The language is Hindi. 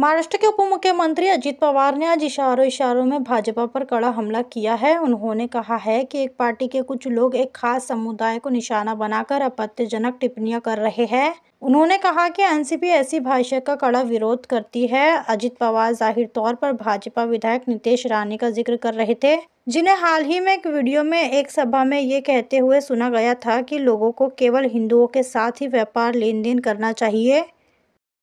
महाराष्ट्र के उप मुख्यमंत्री अजीत पवार ने आज इशारों इशारों में भाजपा पर कड़ा हमला किया है उन्होंने कहा है कि एक पार्टी के कुछ लोग एक खास समुदाय को निशाना बनाकर आपत्तिजनक टिप्पणियां कर रहे हैं उन्होंने कहा कि एनसीपी ऐसी भाषा का कड़ा विरोध करती है अजित पवार जाहिर तौर पर भाजपा विधायक नितेश रानी का जिक्र कर रहे थे जिन्हें हाल ही में एक वीडियो में एक सभा में ये कहते हुए सुना गया था कि लोगों को केवल हिंदुओं के साथ ही व्यापार लेन देन करना चाहिए